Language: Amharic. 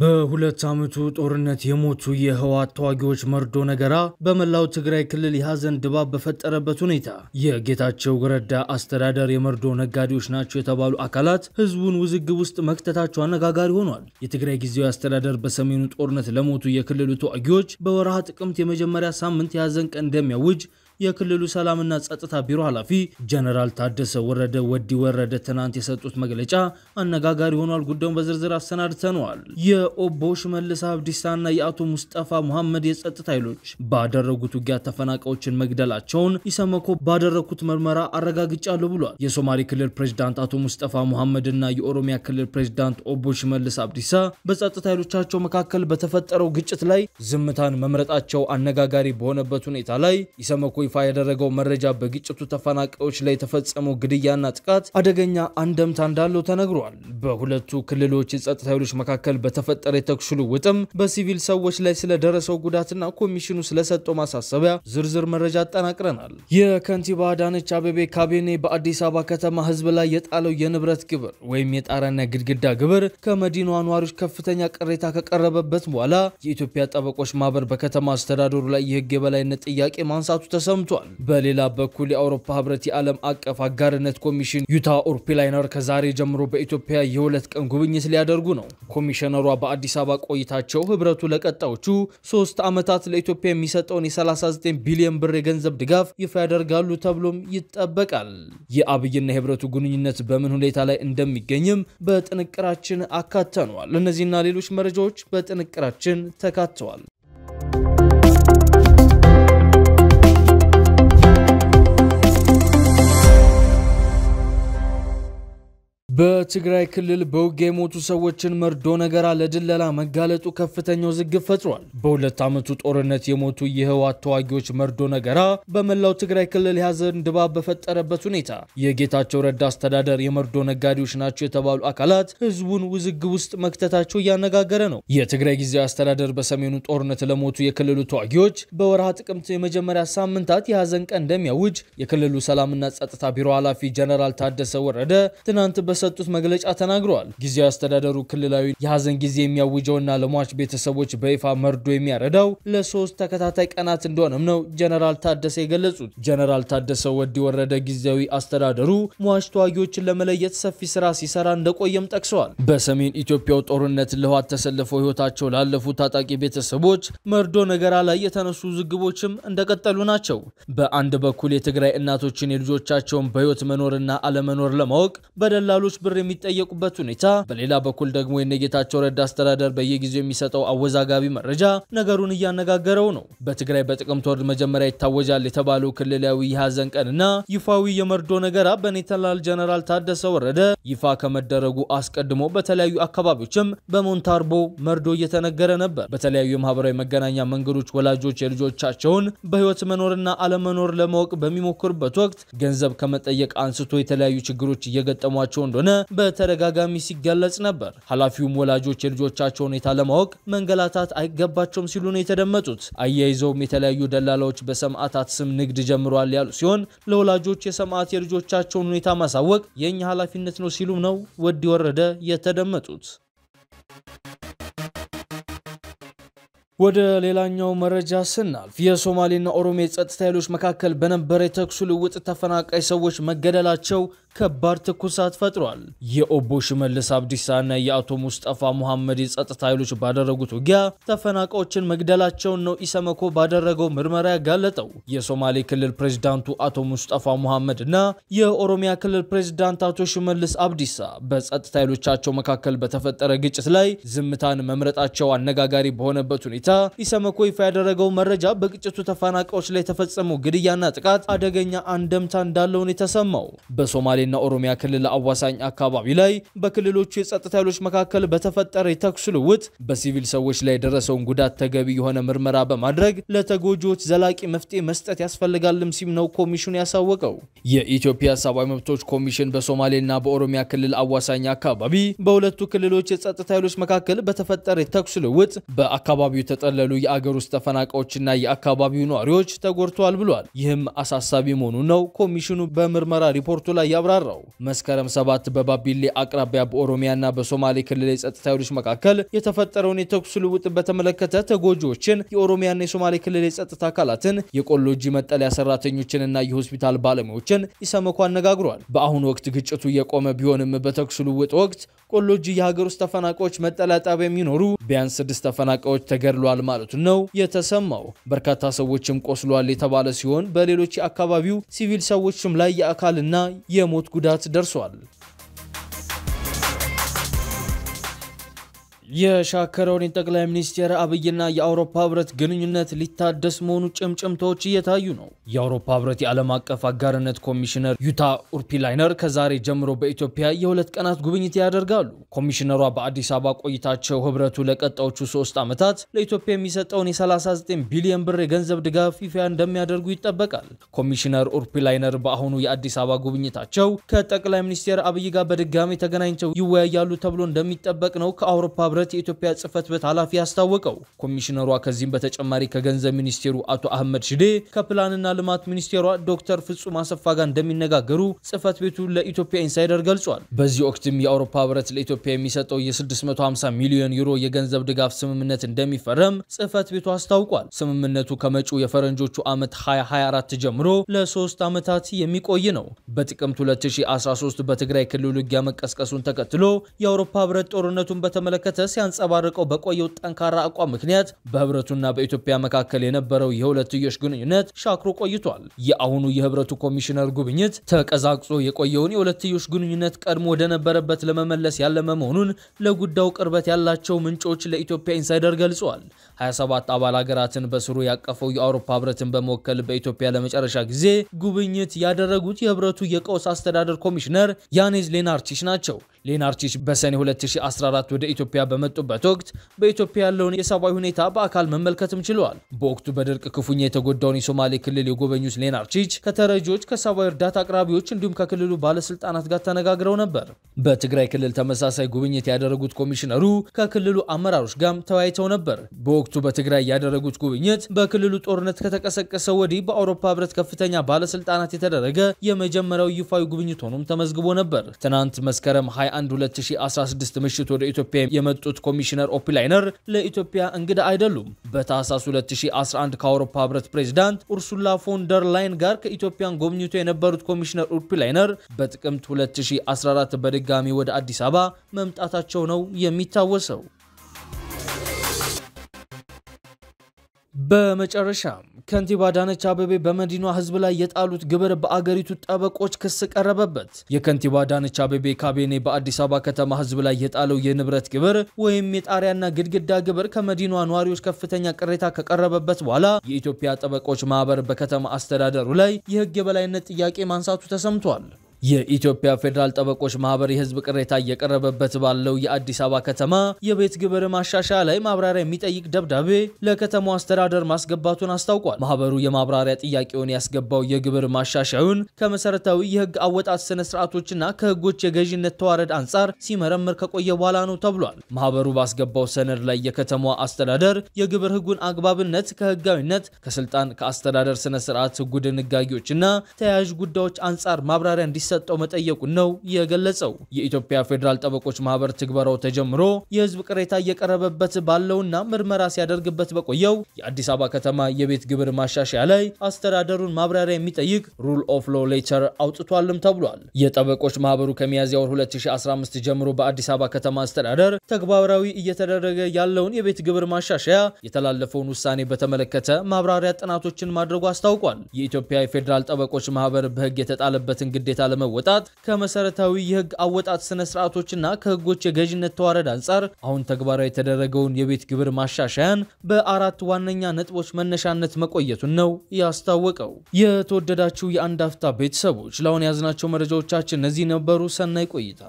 በሁለት ዓመቱ ጦርነት የሞቱ የህወሓት ተዋጊዎች መርዶ ነገራ በመላው ትግራይ ክልል የሐዘን ድባብ በፈጠረበት ሁኔታ የጌታቸው ረዳ አስተዳደር የመርዶ ነጋዴዎች ናቸው የተባሉ አካላት ህዝቡን ውዝግብ ውስጥ መክተታቸው አነጋጋሪ ሆኗል። የትግራይ ጊዜያዊ አስተዳደር በሰሜኑ ጦርነት ለሞቱ የክልሉ ተዋጊዎች በወርሃ ጥቅምት የመጀመሪያ ሳምንት የሐዘን ቀን እንደሚያውጅ የክልሉ ሰላምና ጸጥታ ቢሮ ኃላፊ ጀነራል ታደሰ ወረደ ወዲ ወረደ ትናንት የሰጡት መግለጫ አነጋጋሪ ሆኗል። ጉዳዩን በዝርዝር አሰናድተነዋል። የኦቦ ሽመልስ አብዲሳና የአቶ ሙስጠፋ መሐመድ የጸጥታ ኃይሎች ባደረጉት ውጊያ ተፈናቃዮችን መግደላቸውን ኢሰመኮ ባደረግኩት ምርመራ አረጋግጫለሁ ብሏል። የሶማሌ ክልል ፕሬዝዳንት አቶ ሙስጠፋ መሐመድ እና የኦሮሚያ ክልል ፕሬዝዳንት ኦቦ ሽመልስ አብዲሳ በጸጥታ ኃይሎቻቸው መካከል በተፈጠረው ግጭት ላይ ዝምታን መምረጣቸው አነጋጋሪ በሆነበት ሁኔታ ላይ ኢሰመኮ ይፋ ያደረገው መረጃ በግጭቱ ተፈናቃዮች ላይ የተፈጸመው ግድያና ጥቃት አደገኛ አንደምታ እንዳለው ተነግሯል። በሁለቱ ክልሎች የጸጥታ ኃይሎች መካከል በተፈጠረ የተኩስ ልውውጥም በሲቪል ሰዎች ላይ ስለደረሰው ጉዳትና ኮሚሽኑ ስለሰጠው ማሳሰቢያ ዝርዝር መረጃ አጠናቅረናል። የከንቲባ አዳነች አቤቤ ካቢኔ በአዲስ አበባ ከተማ ህዝብ ላይ የጣለው የንብረት ግብር ወይም የጣራና ግድግዳ ግብር ከመዲናዋ ነዋሪዎች ከፍተኛ ቅሬታ ከቀረበበት በኋላ የኢትዮጵያ ጠበቆች ማህበር በከተማ አስተዳደሩ ላይ የህግ የበላይነት ጥያቄ ማንሳቱ ተሰማ ተደምጧል። በሌላ በኩል የአውሮፓ ህብረት የዓለም አቀፍ አጋርነት ኮሚሽን ዩታ ኦርፒላይነር ከዛሬ ጀምሮ በኢትዮጵያ የሁለት ቀን ጉብኝት ሊያደርጉ ነው። ኮሚሽነሯ በአዲስ አበባ ቆይታቸው ህብረቱ ለቀጣዮቹ ሶስት ዓመታት ለኢትዮጵያ የሚሰጠውን የ39 ቢሊዮን ብር የገንዘብ ድጋፍ ይፋ ያደርጋሉ ተብሎም ይጠበቃል። የአብይና የህብረቱ ግንኙነት በምን ሁኔታ ላይ እንደሚገኝም በጥንቅራችን አካተኗል። እነዚህና ሌሎች መረጃዎች በጥንቅራችን ተካተዋል። በትግራይ ክልል በውጊያ የሞቱ ሰዎችን መርዶ ነገራ ለድለላ መጋለጡ ከፍተኛ ውዝግብ ፈጥሯል። በሁለት ዓመቱ ጦርነት የሞቱ የህወሓት ተዋጊዎች መርዶ ነገራ በመላው ትግራይ ክልል የሀዘን ድባብ በፈጠረበት ሁኔታ የጌታቸው ረዳ አስተዳደር የመርዶ ነጋዴዎች ናቸው የተባሉ አካላት ህዝቡን ውዝግብ ውስጥ መክተታቸው እያነጋገረ ነው። የትግራይ ጊዜያዊ አስተዳደር በሰሜኑ ጦርነት ለሞቱ የክልሉ ተዋጊዎች በወርሃ ጥቅምት የመጀመሪያ ሳምንታት የሀዘን ቀን እንደሚያውጅ የክልሉ ሰላምና ጸጥታ ቢሮ ኃላፊ ጀነራል ታደሰ ወረደ ትናንት በሰ በሰጡት መግለጫ ተናግረዋል። ጊዜያዊ አስተዳደሩ ክልላዊ የሀዘን ጊዜ የሚያውጀውና ለሟች ቤተሰቦች በይፋ መርዶ የሚያረዳው ለሶስት ተከታታይ ቀናት እንደሆነም ነው ጀነራል ታደሰ የገለጹት። ጀነራል ታደሰ ወዲ ወረደ ጊዜያዊ አስተዳደሩ ሟች ተዋጊዎችን ለመለየት ሰፊ ስራ ሲሰራ እንደቆየም ጠቅሰዋል። በሰሜን ኢትዮጵያው ጦርነት ለህወሓት ተሰልፈው ህይወታቸው ላለፉ ታጣቂ ቤተሰቦች መርዶ ነገራ ላይ የተነሱ ውዝግቦችም እንደቀጠሉ ናቸው። በአንድ በኩል የትግራይ እናቶችን የልጆቻቸውን በህይወት መኖርና አለመኖር ለማወቅ በደላሎች ዜጎች ብር የሚጠየቁበት ሁኔታ፣ በሌላ በኩል ደግሞ የነጌታቸው ረዳ አስተዳደር በየጊዜው የሚሰጠው አወዛጋቢ መረጃ ነገሩን እያነጋገረው ነው። በትግራይ በጥቅምት ወር መጀመሪያ ይታወጃል የተባለው ክልላዊ የሀዘን እና ይፋዊ የመርዶ ነገራ በኔተናል ጀነራል ታደሰ ወረደ ይፋ ከመደረጉ አስቀድሞ በተለያዩ አካባቢዎችም በሞንታርቦ መርዶ እየተነገረ ነበር። በተለያዩ የማህበራዊ መገናኛ መንገዶች ወላጆች የልጆቻቸውን በህይወት መኖርና አለመኖር ለማወቅ በሚሞክሩበት ወቅት ገንዘብ ከመጠየቅ አንስቶ የተለያዩ ችግሮች እየገጠሟቸው እንደሆነ እንደሆነ በተደጋጋሚ ሲገለጽ ነበር። ኃላፊውም ወላጆች የልጆቻቸው ሁኔታ ለማወቅ መንገላታት አይገባቸውም ሲሉ ነው የተደመጡት። አያይዘውም የተለያዩ ደላላዎች በሰማዕታት ስም ንግድ ጀምረዋል ያሉ ሲሆን ለወላጆች የሰማዕት የልጆቻቸውን ሁኔታ ማሳወቅ የእኛ ኃላፊነት ነው ሲሉም ነው ወዲ ወረደ የተደመጡት። ወደ ሌላኛው መረጃ ስናልፍ የሶማሌና ኦሮሞ የጸጥታ ኃይሎች መካከል በነበረ የተኩሱ ልውውጥ ተፈናቃይ ሰዎች መገደላቸው ከባድ ትኩሳት ፈጥሯል። የኦቦ ሽመልስ አብዲሳ እና የአቶ ሙስጠፋ ሙሐመድ የጸጥታ ኃይሎች ባደረጉት ውጊያ ተፈናቃዮችን መግደላቸውን ነው ኢሰመኮ ባደረገው ምርመራ ያጋለጠው። የሶማሌ ክልል ፕሬዝዳንቱ አቶ ሙስጠፋ ሙሐመድ እና የኦሮሚያ ክልል ፕሬዝዳንት አቶ ሽመልስ አብዲሳ በጸጥታ ኃይሎቻቸው መካከል በተፈጠረ ግጭት ላይ ዝምታን መምረጣቸው አነጋጋሪ በሆነበት ሁኔታ ኢሰመኮ ይፋ ያደረገው መረጃ በግጭቱ ተፈናቃዮች ላይ የተፈጸመው ግድያና ጥቃት አደገኛ አንደምታ እንዳለውን የተሰማው በሶማሌ በሶማሌና ኦሮሚያ ክልል አዋሳኝ አካባቢ ላይ በክልሎቹ የጸጥታ ኃይሎች መካከል በተፈጠረ የተኩስ ልውውጥ በሲቪል ሰዎች ላይ የደረሰውን ጉዳት ተገቢ የሆነ ምርመራ በማድረግ ለተጎጂዎች ዘላቂ መፍትሄ መስጠት ያስፈልጋልም ሲም ነው ኮሚሽኑ ያሳወቀው። የኢትዮጵያ ሰብአዊ መብቶች ኮሚሽን በሶማሌና በኦሮሚያ ክልል አዋሳኝ አካባቢ በሁለቱ ክልሎች የጸጥታ ኃይሎች መካከል በተፈጠረ የተኩስ ልውውጥ በአካባቢው የተጠለሉ የአገር ውስጥ ተፈናቃዮችና የአካባቢው ነዋሪዎች ተጎድተዋል ብሏል። ይህም አሳሳቢ መሆኑን ነው ኮሚሽኑ በምርመራ ሪፖርቱ ላይ ያብራል። የተጠራው። መስከረም 7 በባቢሌ አቅራቢያ በኦሮሚያና በሶማሌ ክልል የጸጥታ ኃይሎች መካከል የተፈጠረውን የተኩስ ልውውጥ በተመለከተ ተጎጂዎችን የኦሮሚያና የሶማሌ ክልል የጸጥታ አካላትን፣ የቆሎጂ መጠለያ ሰራተኞችንና የሆስፒታል ባለሙያዎችን ኢሰመኮ አነጋግሯል። በአሁኑ ወቅት ግጭቱ የቆመ ቢሆንም በተኩስ ልውውጥ ወቅት ቆሎጂ የሀገር ውስጥ ተፈናቃዮች መጠለያ ጣቢያ የሚኖሩ ቢያንስ ስድስት ተፈናቃዮች ተገድሏል ማለቱን ነው የተሰማው። በርካታ ሰዎችም ቆስሏል የተባለ ሲሆን በሌሎች የአካባቢው ሲቪል ሰዎችም ላይ የአካልና የሞ የሞት ጉዳት ደርሷል። የሻከረውን ጠቅላይ ሚኒስትር አብይና የአውሮፓ ህብረት ግንኙነት ሊታደስ መሆኑ ጭምጭምታዎች እየታዩ ነው። የአውሮፓ ህብረት የዓለም አቀፍ አጋርነት ኮሚሽነር ዩታ ኡርፒላይነር ከዛሬ ጀምሮ በኢትዮጵያ የሁለት ቀናት ጉብኝት ያደርጋሉ። ኮሚሽነሯ በአዲስ አበባ ቆይታቸው ህብረቱ ለቀጣዮቹ ሶስት ዓመታት ለኢትዮጵያ የሚሰጠውን የ39 ቢሊዮን ብር የገንዘብ ድጋፍ ይፋ እንደሚያደርጉ ይጠበቃል። ኮሚሽነር ኡርፒላይነር በአሁኑ የአዲስ አበባ ጉብኝታቸው ከጠቅላይ ሚኒስትር አብይ ጋር በድጋሚ ተገናኝተው ይወያያሉ ተብሎ እንደሚጠበቅ ነው ከአውሮፓ ህብረት የኢትዮጵያ ጽህፈት ቤት ኃላፊ አስታወቀው። ኮሚሽነሯ ከዚህም በተጨማሪ ከገንዘብ ሚኒስቴሩ አቶ አህመድ ሽዴ ከፕላንና ልማት ሚኒስቴሯ ዶክተር ፍጹም አሰፋ ጋር እንደሚነጋገሩ ጽህፈት ቤቱ ለኢትዮጵያ ኢንሳይደር ገልጿል። በዚህ ወቅትም የአውሮፓ ህብረት ለኢትዮጵያ የሚሰጠው የ650 ሚሊዮን ዩሮ የገንዘብ ድጋፍ ስምምነት እንደሚፈረም ጽህፈት ቤቱ አስታውቋል። ስምምነቱ ከመጪው የፈረንጆቹ ዓመት 2024 ጀምሮ ለሶስት ዓመታት የሚቆይ ነው። በጥቅምት 2013 በትግራይ ክልል ውጊያ መቀስቀሱን ተከትሎ የአውሮፓ ህብረት ጦርነቱን በተመለከተ ሲያንጸባርቀው በቆየው ጠንካራ አቋም ምክንያት በህብረቱና በኢትዮጵያ መካከል የነበረው የሁለትዮሽ ግንኙነት ሻክሮ ቆይቷል። የአሁኑ የህብረቱ ኮሚሽነር ጉብኝት ተቀዛቅዞ የቆየውን የሁለትዮሽ ግንኙነት ቀድሞ ወደነበረበት ለመመለስ ያለመ መሆኑን ለጉዳዩ ቅርበት ያላቸው ምንጮች ለኢትዮጵያ ኢንሳይደር ገልጿል። 27 አባል ሀገራትን በስሩ ያቀፈው የአውሮፓ ህብረትን በመወከል በኢትዮጵያ ለመጨረሻ ጊዜ ጉብኝት ያደረጉት የህብረቱ የቀውስ አስተዳደር ኮሚሽነር ያኔዝ ሌናርቺሽ ናቸው። ሌናርቺሽ በሰኔ 2014 ወደ ኢትዮጵያ በመጡበት ወቅት በኢትዮጵያ ያለውን የሰብአዊ ሁኔታ በአካል መመልከትም ችለዋል። በወቅቱ በድርቅ ክፉኛ የተጎዳውን የሶማሌ ክልል የጎበኙት ሌናርቺች ከተረጂዎች፣ ከሰብአዊ እርዳታ አቅራቢዎች እንዲሁም ከክልሉ ባለስልጣናት ጋር ተነጋግረው ነበር። በትግራይ ክልል ተመሳሳይ ጉብኝት ያደረጉት ኮሚሽነሩ ከክልሉ አመራሮች ጋርም ተወያይተው ነበር። በወቅቱ በትግራይ ያደረጉት ጉብኝት በክልሉ ጦርነት ከተቀሰቀሰ ወዲህ በአውሮፓ ህብረት ከፍተኛ ባለስልጣናት የተደረገ የመጀመሪያው ይፋዊ ጉብኝት ሆኖም ተመዝግቦ ነበር። ትናንት መስከረም 21 2016 ምሽት ወደ ኢትዮጵያ የመጡ የሰጡት ኮሚሽነር ኦፒላይነር ለኢትዮጵያ እንግዳ አይደሉም። በታህሳስ 2011 ከአውሮፓ ህብረት ፕሬዚዳንት ኡርሱላ ፎንደር ላይን ጋር ከኢትዮጵያን ጎብኝቶ የነበሩት ኮሚሽነር ኦፒላይነር በጥቅምት 2014 በድጋሚ ወደ አዲስ አበባ መምጣታቸው ነው የሚታወሰው። በመጨረሻ ከንቲባ አዳነች አበቤ በመዲኗ ህዝብ ላይ የጣሉት ግብር በአገሪቱ ጠበቆች ክስ ቀረበበት። የከንቲባ አዳነች አበቤ ካቢኔ በአዲስ አበባ ከተማ ህዝብ ላይ የጣለው የንብረት ግብር ወይም የጣሪያና ግድግዳ ግብር ከመዲኗ ነዋሪዎች ከፍተኛ ቅሬታ ከቀረበበት በኋላ የኢትዮጵያ ጠበቆች ማህበር በከተማ አስተዳደሩ ላይ የህግ የበላይነት ጥያቄ ማንሳቱ ተሰምቷል። የኢትዮጵያ ፌዴራል ጠበቆች ማህበር የህዝብ ቅሬታ እየቀረበበት ባለው የአዲስ አበባ ከተማ የቤት ግብር ማሻሻያ ላይ ማብራሪያ የሚጠይቅ ደብዳቤ ለከተማው አስተዳደር ማስገባቱን አስታውቋል። ማህበሩ የማብራሪያ ጥያቄውን ያስገባው የግብር ማሻሻዩን ከመሰረታዊ የህግ አወጣት ስነ ስርዓቶችና ከህጎች የገዥነት ተዋረድ አንጻር ሲመረምር ከቆየ በኋላ ነው ተብሏል። ማህበሩ ባስገባው ሰነድ ላይ የከተማዋ አስተዳደር የግብር ህጉን አግባብነት ከህጋዊነት፣ ከስልጣን፣ ከአስተዳደር ስነ ስርዓት ህጉ ድንጋጌዎችና ተያያዥ ጉዳዮች አንጻር ማብራሪያ እንዲ እንዲሰጠው መጠየቁን ነው የገለጸው። የኢትዮጵያ ፌዴራል ጠበቆች ማህበር ትግበራው ተጀምሮ የህዝብ ቅሬታ እየቀረበበት ባለውና ምርመራ ሲያደርግበት በቆየው የአዲስ አበባ ከተማ የቤት ግብር ማሻሻያ ላይ አስተዳደሩን ማብራሪያ የሚጠይቅ ሩል ኦፍ ሎ ሌተር አውጥቷልም ተብሏል። የጠበቆች ማህበሩ ከሚያዝያ ወር 2015 ጀምሮ በአዲስ አበባ ከተማ አስተዳደር ተግባራዊ እየተደረገ ያለውን የቤት ግብር ማሻሻያ የተላለፈውን ውሳኔ በተመለከተ ማብራሪያ ጥናቶችን ማድረጉ አስታውቋል። የኢትዮጵያ የፌዴራል ጠበቆች ማህበር በህግ የተጣለበትን ግዴታ አለመወጣት ከመሰረታዊ የህግ አወጣት ስነ ስርዓቶችና ከህጎች የገዥነት ተዋረድ አንጻር አሁን ተግባራዊ የተደረገውን የቤት ግብር ማሻሻያን በአራት ዋነኛ ነጥቦች መነሻነት መቆየቱን ነው ያስታወቀው። የተወደዳችሁ የአንድ አፍታ ቤተሰቦች ለአሁን ያዝናቸው መረጃዎቻችን እነዚህ ነበሩ። ሰናይ ቆይታ